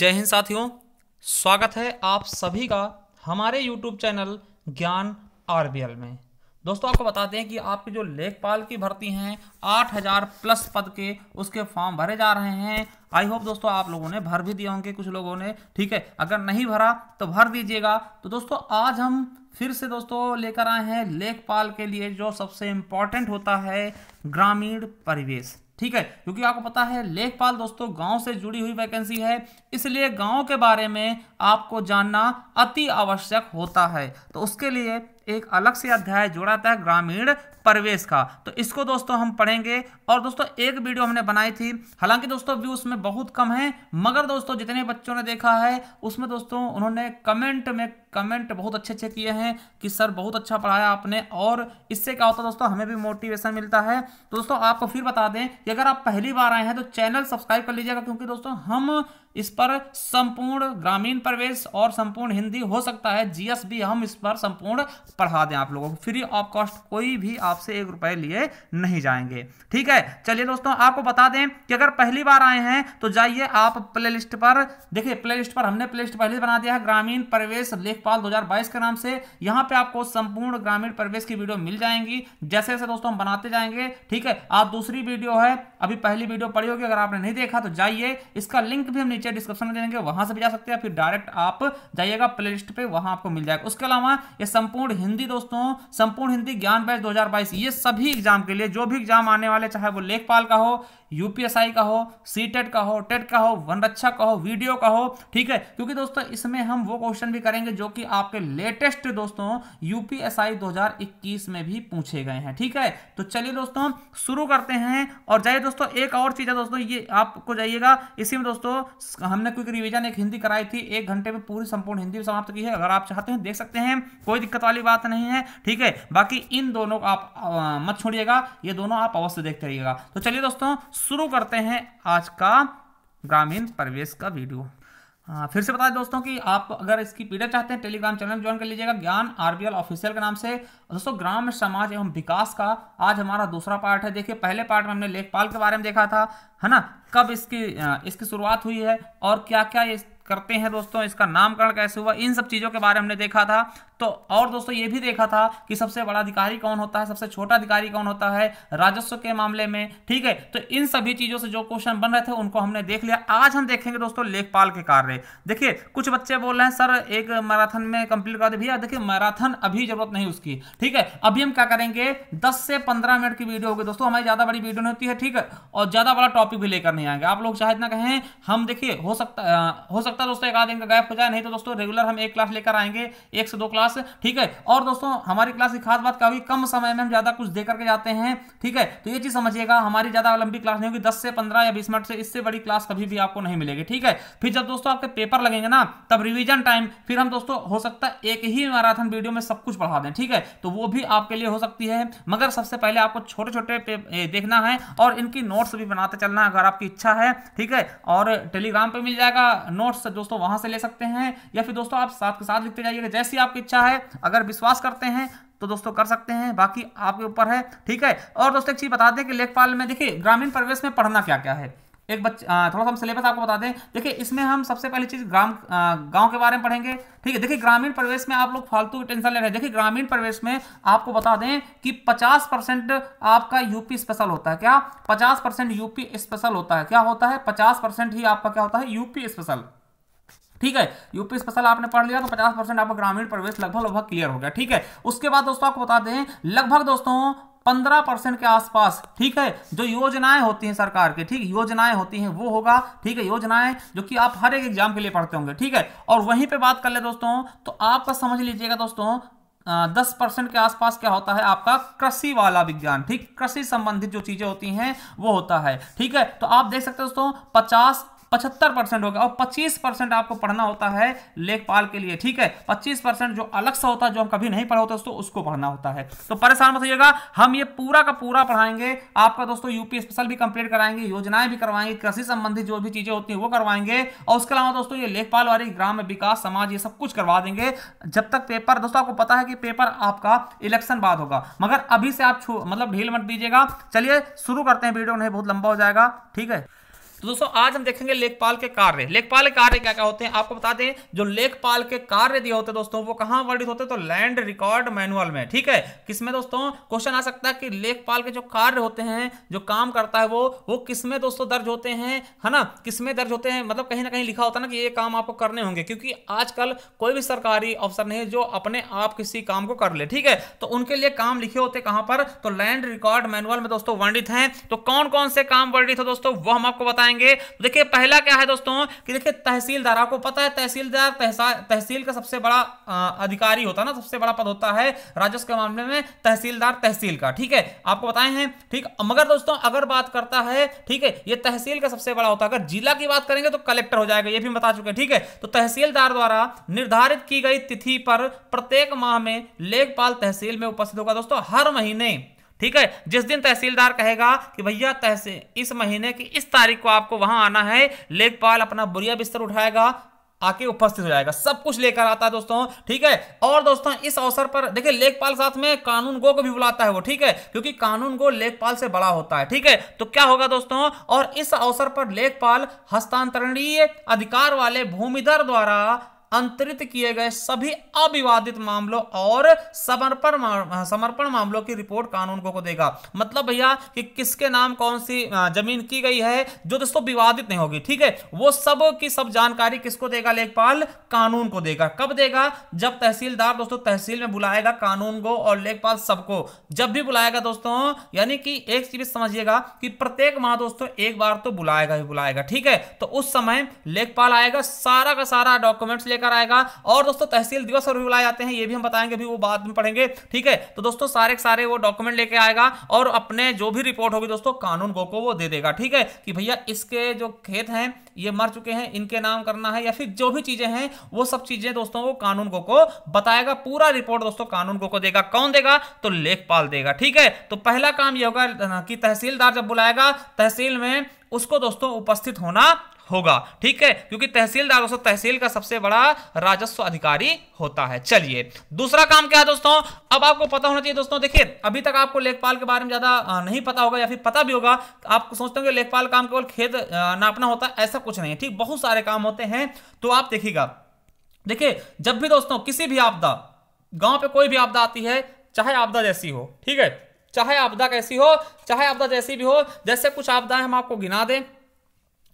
जय हिंद साथियों स्वागत है आप सभी का हमारे यूट्यूब चैनल ज्ञान आर में दोस्तों आपको बताते हैं कि आपकी जो लेखपाल की भर्ती हैं 8000 प्लस पद के उसके फॉर्म भरे जा रहे हैं आई होप दोस्तों आप लोगों ने भर भी दिया होंगे कुछ लोगों ने ठीक है अगर नहीं भरा तो भर दीजिएगा तो दोस्तों आज हम फिर से दोस्तों लेकर आए हैं लेखपाल के लिए जो सबसे इम्पॉर्टेंट होता है ग्रामीण परिवेश ठीक है क्योंकि आपको पता है लेखपाल दोस्तों गांव से जुड़ी हुई वैकेंसी है इसलिए गांव के बारे में आपको जानना अति आवश्यक होता है तो उसके लिए एक अलग से अध्याय जोड़ा था ग्रामीण परिवेश का तो इसको दोस्तों हम पढ़ेंगे और दोस्तों एक वीडियो हमने बनाई थी हालांकि दोस्तों व्यू उसमें बहुत कम है मगर दोस्तों जितने बच्चों ने देखा है उसमें दोस्तों उन्होंने कमेंट में कमेंट बहुत अच्छे अच्छे किए हैं कि सर बहुत अच्छा पढ़ाया आपने और इससे क्या होता है दोस्तों हमें भी मोटिवेशन मिलता है तो दोस्तों आपको फिर बता दें कि अगर आप पहली बार आए हैं तो चैनल सब्सक्राइब कर लीजिएगा क्योंकि दोस्तों हम इस पर संपूर्ण ग्रामीण प्रवेश और संपूर्ण हिंदी हो सकता है जीएस भी हम इस पर संपूर्ण पढ़ा दें आप लोगों को फ्री ऑफ कॉस्ट कोई भी आपसे एक रुपए लिए नहीं जाएंगे ठीक है चलिए दोस्तों आपको बता दें कि अगर पहली बार आए हैं तो जाइए आप प्लेलिस्ट पर देखिए प्लेलिस्ट पर हमने प्लेलिस्ट पहले बना दिया है ग्रामीण प्रवेश लेख लेखपाल 2022 के नाम से यहां पे आपको संपूर्ण ग्रामीण प्रवेश की वीडियो मिल जाएंगी जैसे जैसे दोस्तों हम बनाते जाएंगे ठीक है आप दूसरी वीडियो है अभी पहली वीडियो पढ़ी होगी अगर आपने नहीं देखा तो जाइए इसका लिंक भी हम नीचे डिस्क्रिप्शन में देंगे वहां से भी जा सकते हैं फिर डायरेक्ट आप जाइएगा प्ले लिस्ट पे वहां आपको मिल जाएगा उसके अलावा ये संपूर्ण हिंदी दोस्तों संपूर्ण हिंदी ज्ञान बैच 2022 ये सभी एग्जाम के लिए जो भी एग्जाम आने वाले चाहे वो लेखपाल का हो यूपीएसआई का हो सी का हो टेट का हो वनरक्षा का हो वीडियो का हो ठीक है क्योंकि दोस्तों इसमें हम वो क्वेश्चन भी करेंगे जो कि आपके लेटेस्ट दोस्तों यूपीएसआई 2021 में भी पूछे गए हैं ठीक है तो चलिए दोस्तों शुरू करते हैं और जाइए दोस्तों एक और चीज़ है दोस्तों ये आपको जाइएगा इसी में दोस्तों हमने क्विक रिविजन एक हिंदी कराई थी एक घंटे में पूरी संपूर्ण हिंदी समाप्त की है अगर आप चाहते हैं देख सकते हैं कोई दिक्कत वाली बात नहीं है ठीक है बाकी इन दोनों को आप मत छोड़िएगा ये दोनों आप अवश्य देखते रहिएगा तो चलिए दोस्तों शुरू करते हैं आज का ग्रामीण परिवेश का वीडियो हाँ फिर से बता दें दोस्तों कि आप अगर इसकी पीडीएफ चाहते हैं टेलीग्राम चैनल ज्वाइन कर लीजिएगा ज्ञान आरबीएल ऑफिशियल के नाम से दोस्तों ग्राम समाज एवं विकास का आज हमारा दूसरा पार्ट है देखिए पहले पार्ट में हमने लेखपाल के बारे में देखा था है ना कब इसकी इसकी शुरुआत हुई है और क्या क्या ये करते हैं दोस्तों इसका नामकरण कैसे हुआ इन सब चीज़ों के बारे में हमने देखा था तो और दोस्तों ये भी देखा था कि सबसे बड़ा अधिकारी कौन होता है सबसे छोटा अधिकारी कौन होता है राजस्व के मामले में ठीक है तो इन सभी चीजों से जो क्वेश्चन बन रहे थे उनको हमने देख लिया आज हम देखेंगे दोस्तों लेखपाल के कार्य देखिए कुछ बच्चे बोल रहे हैं सर एक मैराथन में कंप्लीट करा दे भैया देखिए मैराथन अभी जरूरत नहीं उसकी ठीक है अभी हम क्या करेंगे दस से पंद्रह मिनट की वीडियो होगी दोस्तों हमारी ज्यादा बड़ी वीडियो नहीं होती है ठीक है और ज्यादा बड़ा टॉपिक भी लेकर नहीं आएंगे आप लोग चाहे इतना कहें हम देखिए हो सकता हो सकता है दोस्तों एक आधे का गैप हो जाए नहीं तो दोस्तों रेगुलर हम एक क्लास लेकर आएंगे एक से दो क्लास क्लास ठीक है और दोस्तों हमारी क्लास की खास बात क्या होगी कम समय में हम ज़्यादा कुछ देकर के जाते हैं ठीक है तो ये चीज़ समझिएगा हमारी ज़्यादा लंबी क्लास नहीं होगी दस से पंद्रह या बीस मिनट से इससे बड़ी क्लास कभी भी आपको नहीं मिलेगी ठीक है फिर जब दोस्तों आपके पेपर लगेंगे ना तब रिविजन टाइम फिर हम दोस्तों हो सकता है एक ही मैराथन वीडियो में सब कुछ पढ़ा दें ठीक है तो वो भी आपके लिए हो सकती है मगर सबसे पहले आपको छोटे छोटे देखना है और इनकी नोट्स भी बनाते चलना अगर आपकी इच्छा है ठीक है और टेलीग्राम पे मिल जाएगा नोट्स दोस्तों वहां से ले सकते हैं या फिर दोस्तों आप साथ के साथ लिखते जाइएगा जैसी आपकी इच्छा करना है अगर विश्वास करते हैं तो दोस्तों कर सकते हैं बाकी आपके ऊपर है ठीक है और दोस्तों एक चीज़ बता दें कि लेखपाल में देखिए ग्रामीण परिवेश में पढ़ना क्या क्या है एक बच्चा थोड़ा सा हम सिलेबस आपको बता दें देखिए इसमें हम सबसे पहली चीज़ ग्राम गांव के बारे में पढ़ेंगे ठीक है देखिए ग्रामीण परिवेश में आप लोग फालतू टेंशन ले रहे हैं देखिए ग्रामीण परिवेश में आपको बता दें कि 50 परसेंट आपका यूपी स्पेशल होता है क्या 50 परसेंट यूपी स्पेशल होता है क्या होता है पचास ही आपका क्या होता है यूपी स्पेशल ठीक है यूपी स्पेशल आपने पढ़ लिया तो पचास परसेंट आपका ग्रामीण प्रवेश लगभग लगभग क्लियर हो गया ठीक है उसके बाद दोस्तों आपको बता दें लगभग दोस्तों पंद्रह परसेंट के आसपास ठीक है जो योजनाएं होती हैं सरकार के ठीक योजनाएं होती हैं वो होगा ठीक है योजनाएं जो कि आप हर एक एग्जाम के लिए पढ़ते होंगे ठीक है और वहीं पर बात कर ले दोस्तों तो आपका समझ लीजिएगा दोस्तों दस परसेंट के आसपास क्या होता है आपका कृषि वाला विज्ञान ठीक कृषि संबंधित जो चीज़ें होती हैं वो होता है ठीक है तो आप देख सकते हो दोस्तों पचास पचहत्तर परसेंट हो गया और पच्चीस परसेंट आपको पढ़ना होता है लेखपाल के लिए ठीक है पच्चीस परसेंट जो अलग सा होता है जो हम कभी नहीं पढ़ा होता दोस्तों उसको पढ़ना होता है तो परेशान मत होइएगा हम ये पूरा का पूरा पढ़ाएंगे आपका दोस्तों यूपी स्पेशल भी कंप्लीट कराएंगे योजनाएं भी करवाएंगे कृषि संबंधित जो भी चीजें होती है वो करवाएंगे और उसके अलावा दोस्तों ये लेखपाल वाली ग्राम विकास समाज ये सब कुछ करवा देंगे जब तक पेपर दोस्तों आपको पता है कि पेपर आपका इलेक्शन बाद होगा मगर अभी से आप मतलब ढील मत दीजिएगा चलिए शुरू करते हैं वीडियो नहीं बहुत लंबा हो जाएगा ठीक है तो दोस्तों आज हम देखेंगे लेखपाल के कार्य लेखपाल के कार्य क्या क्या होते हैं आपको बता दें जो लेखपाल के कार्य दिए होते हैं दोस्तों वो कहां वर्णित होते हैं तो लैंड रिकॉर्ड मैनुअल में ठीक है किसमें दोस्तों क्वेश्चन आ सकता है कि लेखपाल के जो कार्य होते हैं जो काम करता है वो वो किसमें दोस्तों दर्ज होते हैं है ना किसमें दर्ज होते हैं मतलब कहीं ना कहीं लिखा होता है ना कि ये काम आपको करने होंगे क्योंकि आजकल कोई भी सरकारी अफसर नहीं जो अपने आप किसी काम को कर ले ठीक है तो उनके लिए काम लिखे होते कहां पर तो लैंड रिकॉर्ड मैनुअल में दोस्तों वर्णित हैं तो कौन कौन से काम वर्णित हो दोस्तों वो हम आपको बताएंगे जाएंगे देखिए पहला क्या है दोस्तों कि देखिए तहसीलदार आपको पता है तहसीलदार तहसील का सबसे बड़ा अधिकारी होता है ना सबसे बड़ा पद होता है राजस्व के मामले में तहसीलदार तहसील का ठीक है आपको बताए हैं ठीक मगर दोस्तों अगर बात करता है ठीक है ये तहसील का सबसे बड़ा होता है अगर जिला की बात करेंगे तो कलेक्टर हो जाएगा ये भी बता चुके हैं ठीक है तो तहसीलदार द्वारा निर्धारित की गई तिथि पर प्रत्येक माह में लेखपाल तहसील में उपस्थित होगा दोस्तों हर महीने ठीक है जिस दिन तहसीलदार कहेगा कि भैया तहसील इस महीने की इस तारीख को आपको वहां आना है लेखपाल अपना बुरिया बिस्तर उठाएगा आके उपस्थित हो जाएगा सब कुछ लेकर आता है दोस्तों ठीक है और दोस्तों इस अवसर पर देखिए लेखपाल साथ में कानून गो को भी बुलाता है वो ठीक है क्योंकि कानून गो लेखपाल से बड़ा होता है ठीक है तो क्या होगा दोस्तों और इस अवसर पर लेखपाल हस्तांतरणीय अधिकार वाले भूमिधर द्वारा अंतरित किए गए सभी अविवादित मामलों और समर्पण समर्पण मामलों की रिपोर्ट कानून को, को देगा मतलब भैया कि किसके नाम कौन सी जमीन की गई है जो दोस्तों विवादित नहीं होगी ठीक है वो सब की सब जानकारी किसको देगा लेखपाल कानून को देगा कब देगा जब तहसीलदार दोस्तों तहसील में बुलाएगा कानून को और लेखपाल सबको जब भी बुलाएगा दोस्तों यानी कि एक चीज समझिएगा कि प्रत्येक माह दोस्तों एक बार तो बुलाएगा ही बुलाएगा ठीक है तो उस समय लेखपाल आएगा सारा का सारा डॉक्यूमेंट्स लेकर लेकर आएगा और दोस्तों तहसील दिवस और भी बुलाए जाते हैं ये भी हम बताएंगे अभी वो बाद में पढ़ेंगे ठीक है तो दोस्तों सारे सारे वो डॉक्यूमेंट लेके आएगा और अपने जो भी रिपोर्ट होगी दोस्तों कानून गो को वो दे देगा ठीक है कि भैया इसके जो खेत हैं ये मर चुके हैं इनके नाम करना है या फिर जो भी चीजें हैं वो सब चीजें दोस्तों वो कानून गो को बताएगा पूरा रिपोर्ट दोस्तों कानून गो को देगा कौन देगा तो लेखपाल देगा ठीक है तो पहला काम ये होगा कि तहसीलदार जब बुलाएगा तहसील में उसको दोस्तों उपस्थित होना होगा ठीक है क्योंकि तहसीलदार दोस्तों तहसील का सबसे बड़ा राजस्व अधिकारी होता है चलिए दूसरा काम क्या है दोस्तों अब आपको पता होना चाहिए दोस्तों देखिए अभी तक आपको लेखपाल के बारे में ज्यादा नहीं पता होगा या फिर पता भी होगा आप सोचते होंगे लेखपाल काम केवल खेत नापना होता है ऐसा कुछ नहीं ठीक बहुत सारे काम होते हैं तो आप देखिएगा देखिए जब भी दोस्तों किसी भी आपदा गांव पे कोई भी आपदा आती है चाहे आपदा जैसी हो ठीक है चाहे आपदा कैसी हो चाहे आपदा जैसी भी हो जैसे कुछ आपदाएं हम आपको गिना दें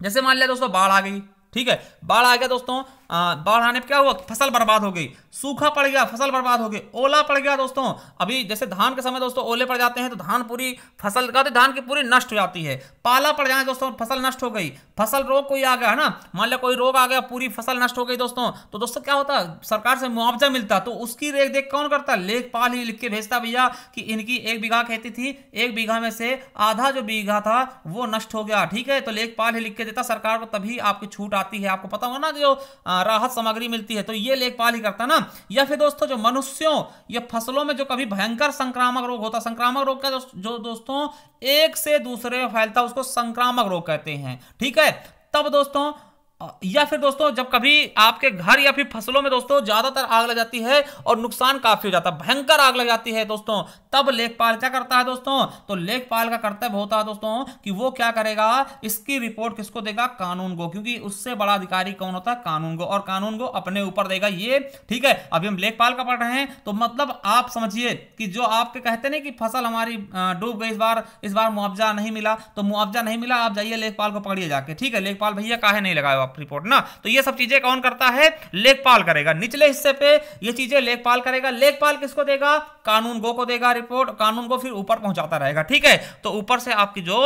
जैसे मान लिया दोस्तों बाढ़ आ गई ठीक है बाढ़ आ गया दोस्तों बाढ़ आने पर क्या हुआ फसल बर्बाद हो गई सूखा पड़ गया फसल बर्बाद हो गई ओला पड़ गया दोस्तों अभी जैसे धान के समय दोस्तों ओले पड़ जाते हैं तो धान पूरी फसल का तो धान की पूरी नष्ट हो जाती है पाला पड़ जाए दोस्तों फसल नष्ट हो गई फसल रोग कोई आ गया है ना मान लिया कोई रोग आ गया पूरी फसल नष्ट हो गई दोस्तों तो दोस्तों क्या होता सरकार से मुआवजा मिलता तो उसकी रेख देख कौन करता लेखपाल ही लिख के भेजता भैया कि इनकी एक बीघा खेती थी एक बीघा में से आधा जो बीघा था वो नष्ट हो गया ठीक है तो लेखपाल ही लिख के देता सरकार को तभी आपकी छूट आती है आपको पता हो ना जो आ, राहत सामग्री मिलती है तो ये लेखपाल ही करता ना या फिर दोस्तों जो मनुष्यों या फसलों में जो कभी भयंकर संक्रामक रोग होता संक्रामक रोग का जो दोस्तों एक से दूसरे में फैलता उसको संक्रामक रोग कहते हैं ठीक है तब दोस्तों या फिर दोस्तों जब कभी आपके घर या फिर फसलों में दोस्तों ज्यादातर आग लग जाती है और नुकसान काफी हो जाता है भयंकर आग लग जाती है दोस्तों तब लेखपाल क्या करता है दोस्तों तो लेखपाल का कर्तव्य होता है दोस्तों कि वो क्या करेगा इसकी रिपोर्ट किसको देगा कानून को क्योंकि उससे बड़ा अधिकारी कौन होता है कानून को और कानून को अपने ऊपर देगा ये ठीक है अभी हम लेखपाल का पढ़ रहे हैं तो मतलब आप समझिए कि जो आपके कहते ना कि फसल हमारी डूब गई इस बार इस बार मुआवजा नहीं मिला तो मुआवजा नहीं मिला आप जाइए लेखपाल को पकड़िए जाके ठीक है लेखपाल भैया काहे नहीं लगाए रिपोर्ट ना तो ये सब चीजें कौन करता है लेखपाल करेगा निचले हिस्से पे ये चीजें लेखपाल करेगा लेखपाल किसको देगा कानून गो को देगा रिपोर्ट कानून गो फिर ऊपर पहुंचाता रहेगा ठीक है तो ऊपर से आपकी जो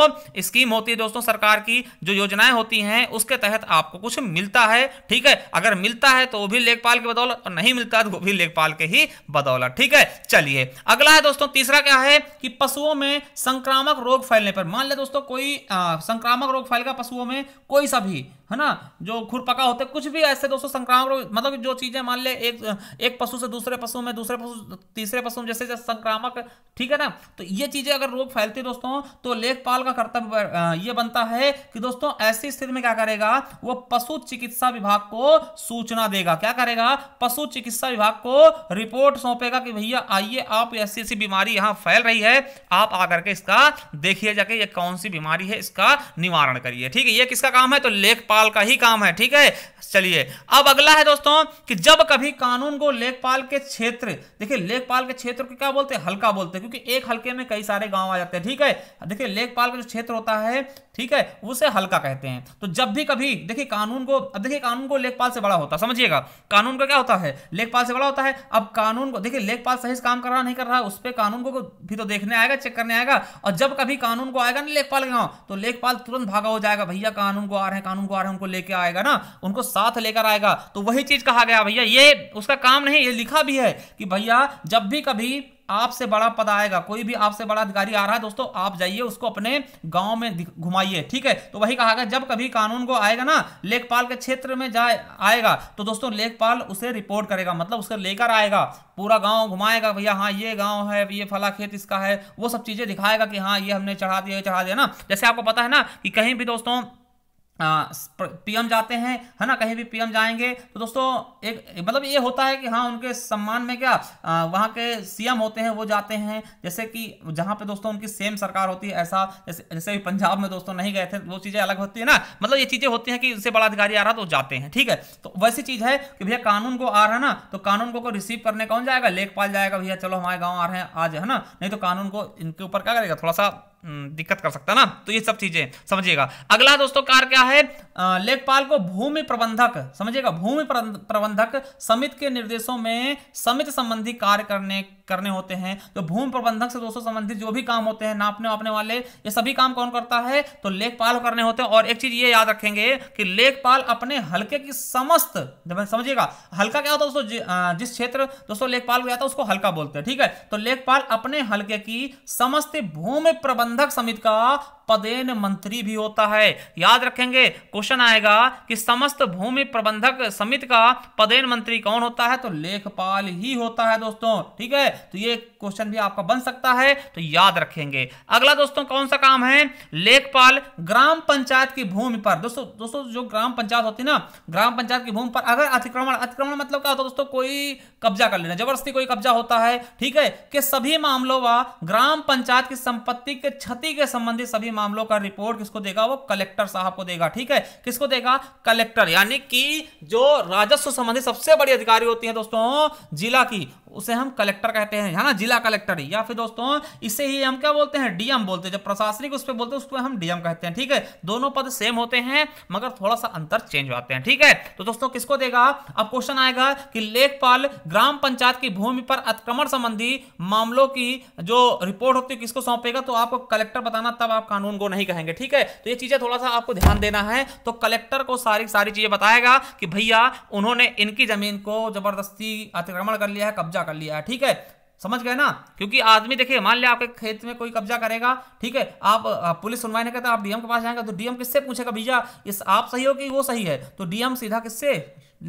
स्कीम होती है दोस्तों सरकार की जो योजनाएं होती हैं उसके तहत आपको कुछ मिलता है ठीक है अगर मिलता है तो वो भी लेखपाल की बदौलत और नहीं मिलता है तो वो भी लेखपाल के ही बदौलत ठीक है चलिए अगला है दोस्तों तीसरा क्या है कि पशुओं में संक्रामक रोग फैलने पर मान ले दोस्तों कोई आ, संक्रामक रोग फैलेगा पशुओं में कोई सा भी है ना जो खुरपका होते कुछ भी ऐसे दोस्तों संक्रामक रोग मतलब जो चीजें मान ले एक एक पशु से दूसरे पशु में दूसरे पशु तीसरे पशु में जैसे जैसे संक्रामक ठीक है ना तो ये चीजें अगर रोग फैलती है दोस्तों तो लेखपाल का कर्तव्य ये बनता है कि दोस्तों ऐसी स्थिति में क्या करेगा वो पशु चिकित्सा विभाग को सूचना देगा क्या करेगा पशु चिकित्सा विभाग को रिपोर्ट सौंपेगा कि भैया आइए आप ऐसी ऐसी बीमारी यहां फैल रही है आप आकर के इसका देखिए जाके ये कौन सी बीमारी है इसका निवारण करिए ठीक है ये किसका काम है तो लेखपाल का ही काम है ठीक है चलिए अब अगला है दोस्तों कि जब कभी कानून को लेखपाल के क्षेत्र देखिए लेखपाल के क्षेत्र क्षेत्र को क्या बोलते हैं हल्का बोलते हैं क्योंकि एक हल्के में कई सारे गांव आ जाते हैं ठीक है देखिए लेखपाल का जो क्षेत्र होता है ठीक है उसे हल्का कहते हैं तो जब भी कभी देखिए कानून को अब देखिए कानून को लेखपाल से बड़ा होता है समझिएगा कानून का क्या होता है लेखपाल से बड़ा होता है अब कानून को देखिए लेखपाल सही से काम कर रहा नहीं कर रहा उस पर कानून को भी तो देखने आएगा चेक करने आएगा और जब कभी कानून को आएगा ना लेखपाल गाँव तो लेखपाल तुरंत भागा हो जाएगा भैया कानून को आ रहे हैं कानून को आ रहे हैं उनको लेके आएगा ना उनको साथ लेकर आएगा तो वही चीज कहा गया भैया ये उसका काम नहीं ये लिखा भी है कि भैया जब भी कभी भी आपसे बड़ा पद आएगा कोई भी आपसे बड़ा अधिकारी आ रहा है दोस्तों आप जाइए उसको अपने गांव में घुमाइए ठीक है तो वही कहा गया जब कभी कानून को आएगा ना लेखपाल के क्षेत्र में जाए आएगा तो दोस्तों लेखपाल उसे रिपोर्ट करेगा मतलब उसे लेकर आएगा पूरा गांव घुमाएगा भैया हाँ ये गांव है ये फला खेत इसका है वो सब चीजें दिखाएगा कि हाँ ये हमने चढ़ा दिया चढ़ा दिया ना जैसे आपको पता है ना कि कहीं भी दोस्तों पीएम जाते हैं है ना कहीं भी पीएम जाएंगे तो दोस्तों एक मतलब ये होता है कि हाँ उनके सम्मान में क्या आ, वहाँ के सीएम होते हैं वो जाते हैं जैसे कि जहाँ पे दोस्तों उनकी सेम सरकार होती है ऐसा जैसे जैसे पंजाब में दोस्तों नहीं गए थे वो चीज़ें अलग होती है ना मतलब ये चीज़ें होती हैं कि उनसे बड़ा अधिकारी आ रहा तो जाते हैं ठीक है तो वैसी चीज़ है कि भैया कानून को आ रहा है ना तो कानून को रिसीव करने कौन जाएगा लेखपाल जाएगा भैया चलो हमारे गाँव आ रहे हैं आज है ना नहीं तो कानून को इनके ऊपर क्या करेगा थोड़ा सा हम्म, दिक्कत कर सकता ना तो ये सब चीजें समझिएगा अगला दोस्तों कार क्या है लेखपाल को भूमि प्रबंधक समझिएगा भूमि प्रबंधक समिति के निर्देशों में समिति संबंधी कार्य करने करने होते हैं तो भूमि प्रबंधक से दोस्तों संबंधित जो भी काम होते हैं नापने वापने वाले ये सभी काम कौन करता है तो लेखपाल करने होते हैं और एक चीज ये याद रखेंगे कि लेखपाल अपने हल्के की समस्त समझिएगा हल्का क्या होता है दोस्तों जिस क्षेत्र दोस्तों लेखपाल को जाता है तो उसको हल्का बोलते हैं ठीक है तो लेखपाल अपने हल्के की समस्त भूमि प्रबंध प्रबंधक समिति का पदेन मंत्री भी होता है याद रखेंगे क्वेश्चन आएगा कि समस्त भूमि प्रबंधक समिति का पदेन मंत्री कौन होता है तो लेखपाल ही होता है दोस्तों ठीक है तो ये क्वेश्चन भी आपका बन सकता है तो याद रखेंगे अगला दोस्तों कौन सा काम है लेखपाल ग्राम पंचायत की भूमि पर दोस्तों दोस्तों जो ग्राम पंचायत होती है ना ग्राम पंचायत की भूमि पर अगर अतिक्रमण अतिक्रमण मतलब क्या होता है दोस्तों कोई कब्जा कर लेना जबरदस्ती कोई कब्जा होता है ठीक है कि सभी मामलों व ग्राम पंचायत की संपत्ति के क्षति के संबंधित सभी मामलों का रिपोर्ट किसको देगा वो कलेक्टर साहब को देगा ठीक है किसको देगा कलेक्टर यानी कि जो राजस्व संबंधी सबसे बड़ी अधिकारी होती है दोस्तों जिला की उसे हम कलेक्टर कहते हैं है ना जिला कलेक्टर या फिर दोस्तों इसे ही हम क्या बोलते हैं डीएम बोलते हैं जब प्रशासनिक उस पर बोलते हैं उसको हम डीएम कहते हैं ठीक है दोनों पद सेम होते हैं मगर थोड़ा सा अंतर चेंज हो जाते हैं ठीक है तो दोस्तों किसको देगा अब क्वेश्चन आएगा कि लेखपाल ग्राम पंचायत की भूमि पर अतिक्रमण संबंधी मामलों की जो रिपोर्ट होती है किसको सौंपेगा तो आपको कलेक्टर बताना तब आप कानून को नहीं कहेंगे ठीक है तो ये चीजें थोड़ा सा आपको ध्यान देना है तो कलेक्टर को सारी सारी चीजें बताएगा कि भैया उन्होंने इनकी जमीन को जबरदस्ती अतिक्रमण कर लिया है कब्जा कब्जा कर लिया है ठीक है समझ गए ना क्योंकि आदमी देखिए मान लिया आपके खेत में कोई कब्जा करेगा ठीक है आप पुलिस सुनवाई नहीं करता आप डीएम के पास जाएंगे तो डीएम किससे पूछेगा भैया इस आप सही हो कि वो सही है तो डीएम सीधा किससे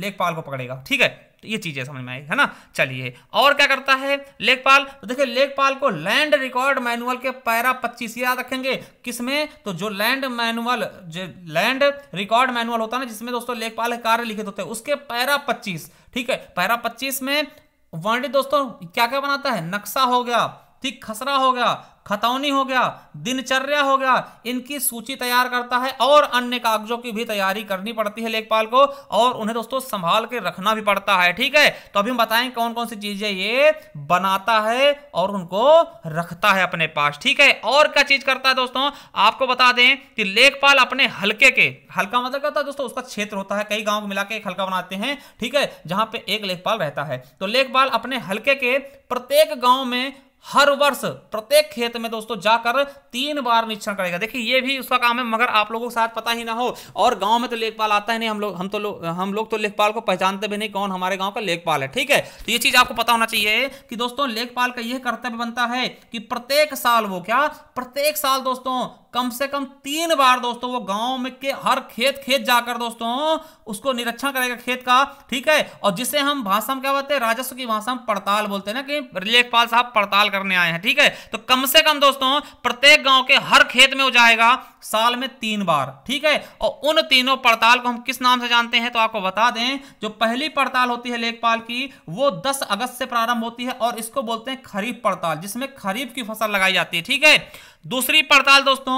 लेखपाल को पकड़ेगा ठीक है तो ये चीजें समझ में आई है ना चलिए और क्या करता है लेखपाल तो देखिए लेखपाल को लैंड रिकॉर्ड मैनुअल के पैरा पच्चीस याद रखेंगे किसमें तो जो लैंड मैनुअल जो लैंड रिकॉर्ड मैनुअल होता है ना जिसमें दोस्तों लेखपाल के कार्य लिखित होते हैं उसके पैरा पच्चीस ठीक है पैरा पच्चीस में वर्णित दोस्तों क्या क्या बनाता है नक्शा हो गया ठीक खसरा हो गया खतौनी हो गया दिनचर्या हो गया इनकी सूची तैयार करता है और अन्य कागजों की भी तैयारी करनी पड़ती है लेखपाल को और उन्हें दोस्तों संभाल के रखना भी पड़ता है ठीक है तो अभी हम बताएं कौन कौन सी चीजें ये बनाता है और उनको रखता है अपने पास ठीक है और क्या चीज करता है दोस्तों आपको बता दें कि लेखपाल अपने हल्के के हल्का मतलब क्या होता है दोस्तों उसका क्षेत्र होता है कई गांव को मिला के एक हल्का बनाते हैं ठीक है जहां पे एक लेखपाल रहता है तो लेखपाल अपने हल्के के प्रत्येक गांव में हर वर्ष प्रत्येक खेत में दोस्तों जाकर तीन बार निरीक्षण करेगा देखिए ये भी उसका काम है मगर आप लोगों को शायद पता ही ना हो और गांव में तो लेखपाल आता ही नहीं हम लोग हम तो लो, हम लोग तो लेखपाल को पहचानते भी नहीं कौन हमारे गांव का लेखपाल है ठीक है तो ये चीज आपको पता होना चाहिए कि दोस्तों लेखपाल का यह कर्तव्य बनता है कि प्रत्येक साल वो क्या प्रत्येक साल दोस्तों कम से कम तीन बार दोस्तों वो गांव में के हर खेत खेत जाकर दोस्तों उसको निरीक्षण करेगा खेत का ठीक है और जिसे हम भाषा में क्या बोलते हैं राजस्व की भाषा में पड़ताल बोलते हैं ना कि लेखपाल साहब पड़ताल करने आए हैं ठीक है तो कम से कम दोस्तों प्रत्येक गांव के हर खेत में वो जाएगा साल में तीन बार ठीक है और उन तीनों पड़ताल को हम किस नाम से जानते हैं तो आपको बता दें जो पहली पड़ताल होती है लेखपाल की वो 10 अगस्त से प्रारंभ होती है और इसको बोलते हैं खरीफ पड़ताल जिसमें खरीफ की फसल लगाई जाती है ठीक है दूसरी पड़ताल दोस्तों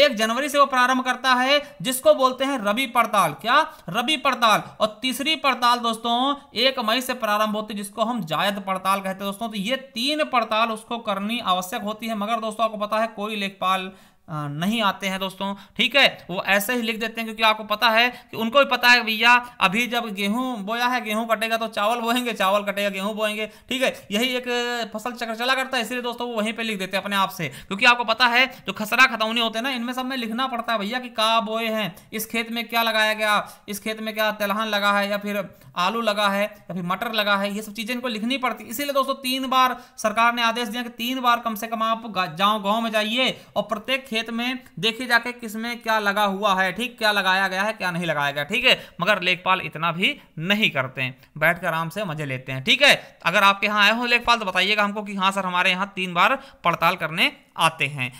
एक जनवरी से वो प्रारंभ करता है जिसको बोलते हैं रबी पड़ताल क्या रबी पड़ताल और तीसरी पड़ताल दोस्तों एक मई से प्रारंभ होती है जिसको हम जायद पड़ताल कहते हैं दोस्तों तो ये तीन पड़ताल उसको करनी आवश्यक होती है मगर दोस्तों आपको पता है कोई लेखपाल नहीं आते हैं दोस्तों ठीक है वो ऐसे ही लिख देते हैं क्योंकि आपको पता है कि उनको भी पता है भैया अभी जब गेहूं बोया है गेहूं कटेगा तो चावल बोएंगे चावल कटेगा गेहूं बोएंगे ठीक है यही एक फसल चक्र चला करता है इसलिए दोस्तों वो वहीं पर लिख देते हैं अपने आप से क्योंकि आपको पता है जो खसरा खतौनी होते हैं ना इनमें सब में लिखना पड़ता है भैया कि का बोए हैं इस खेत में क्या लगाया गया इस खेत में क्या तेलहन लगा है या फिर आलू लगा है या फिर मटर लगा है ये सब चीज़ें इनको लिखनी पड़ती इसीलिए दोस्तों तीन बार सरकार ने आदेश दिया कि तीन बार कम से कम आप जाओ गाँव में जाइए और प्रत्येक खेत में देखे जाके किसमें क्या लगा हुआ है ठीक क्या लगाया गया है क्या नहीं लगाया गया ठीक है मगर लेखपाल इतना भी नहीं करते हैं बैठ कर आराम से मजे लेते हैं ठीक है अगर आपके यहाँ आए हो लेखपाल तो बताइएगा हमको कि हाँ सर हमारे यहाँ तीन बार पड़ताल करने आते हैं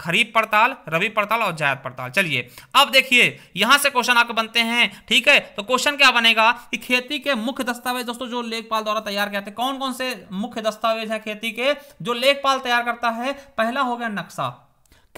खरीफ पड़ताल रबी पड़ताल और जायद पड़ताल चलिए अब देखिए यहां से क्वेश्चन आपके बनते हैं ठीक है तो क्वेश्चन क्या बनेगा कि खेती के मुख्य दस्तावेज दोस्तों जो लेखपाल द्वारा तैयार करते हैं कौन कौन से मुख्य दस्तावेज है खेती के जो लेखपाल तैयार करता है पहला हो गया नक्शा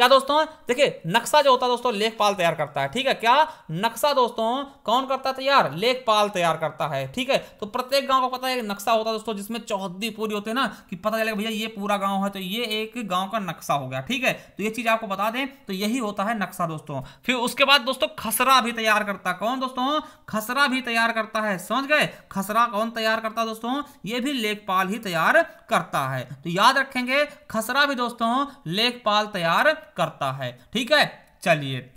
क्या दोस्तों देखिए नक्शा जो होता है दोस्तों लेखपाल तैयार करता है ठीक है क्या नक्शा दोस्तों कौन करता है तैयार लेखपाल तैयार करता है ठीक है तो प्रत्येक गांव का पता है नक्शा होता है दोस्तों जिसमें चौहदी पूरी होते हैं ना कि पता चलेगा भैया ये पूरा गांव है तो ये एक गांव का नक्शा हो गया ठीक है तो ये चीज आपको बता दें तो यही होता है नक्शा दोस्तों फिर उसके बाद दोस्तों खसरा भी तैयार करता कौन दोस्तों खसरा भी तैयार करता है समझ गए खसरा कौन तैयार करता दोस्तों ये भी लेखपाल ही तैयार करता है तो याद रखेंगे खसरा भी दोस्तों लेखपाल तैयार करता है ठीक है चलिए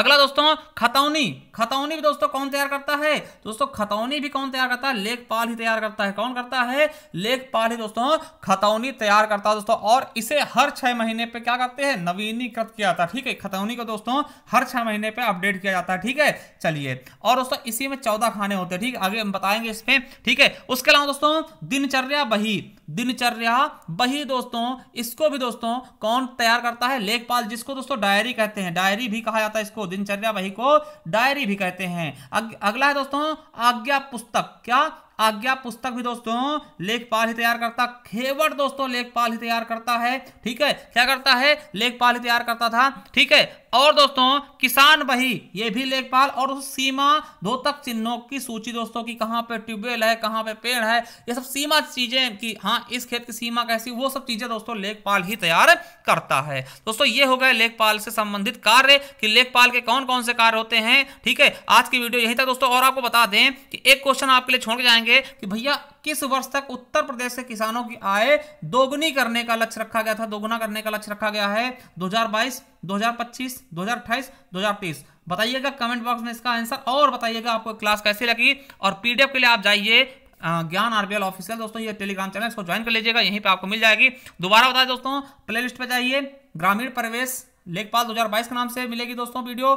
अगला दोस्तों खतौनी खतौनी भी दोस्तों कौन तैयार करता है दोस्तों खतौनी भी कौन तैयार करता है लेखपाल ही तैयार करता है कौन करता है लेखपाल ही दोस्तों खतौनी तैयार करता है दोस्तों और इसे हर छह महीने पे क्या करते हैं नवीनीकृत किया जाता है ठीक है खतौनी को दोस्तों हर छह महीने पे अपडेट किया जाता है ठीक है चलिए और दोस्तों इसी में चौदह खाने होते हैं ठीक है आगे हम बताएंगे इसमें ठीक है उसके अलावा दोस्तों दिनचर्या बही दिनचर्या वही दोस्तों इसको भी दोस्तों कौन तैयार करता है लेखपाल जिसको दोस्तों डायरी कहते हैं डायरी भी कहा जाता है इसको दिनचर्या वही को डायरी भी कहते हैं अग, अगला है दोस्तों आज्ञा पुस्तक क्या आज्ञा पुस्तक भी दोस्तों लेखपाल ही तैयार करता खेवट दोस्तों लेखपाल ही तैयार करता है ठीक है क्या करता है लेखपाल ही तैयार करता था ठीक है और दोस्तों किसान बही ये भी लेखपाल और सीमा धोतक चिन्हों की सूची दोस्तों की कहाँ पे ट्यूबवेल है कहाँ पे पेड़ है ये सब सीमा चीजें कि हाँ इस खेत की सीमा कैसी वो सब चीजें दोस्तों लेखपाल ही तैयार करता है दोस्तों ये हो गए लेखपाल से संबंधित कार्य कि लेखपाल के कौन कौन से कार्य होते हैं ठीक है आज की वीडियो यही था दोस्तों और आपको बता दें कि एक क्वेश्चन आपके लिए छोड़ के जाएंगे जाएंगे कि भैया किस वर्ष तक उत्तर प्रदेश के किसानों की आय दोगुनी करने का लक्ष्य रखा गया था दोगुना करने का लक्ष्य रखा गया है 2022, 2025, 2028, 2030 बताइएगा कमेंट बॉक्स में इसका आंसर और बताइएगा आपको क्लास कैसी लगी और पीडीएफ के लिए आप जाइए ज्ञान आरबीएल ऑफिसियल दोस्तों ये टेलीग्राम चैनल इसको ज्वाइन कर लीजिएगा यहीं पे आपको मिल जाएगी दोबारा बताए दोस्तों प्लेलिस्ट लिस्ट जाइए ग्रामीण परिवेश लेखपाल 2022 के नाम से मिलेगी दोस्तों वीडियो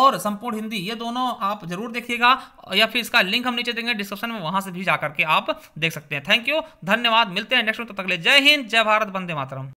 और संपूर्ण हिंदी ये दोनों आप जरूर देखिएगा या फिर इसका लिंक हम नीचे देंगे डिस्क्रिप्शन में वहां से भी जाकर के आप देख सकते हैं थैंक यू धन्यवाद मिलते हैं नेक्स्ट तो तक ले जय हिंद जय भारत वंदे मातरम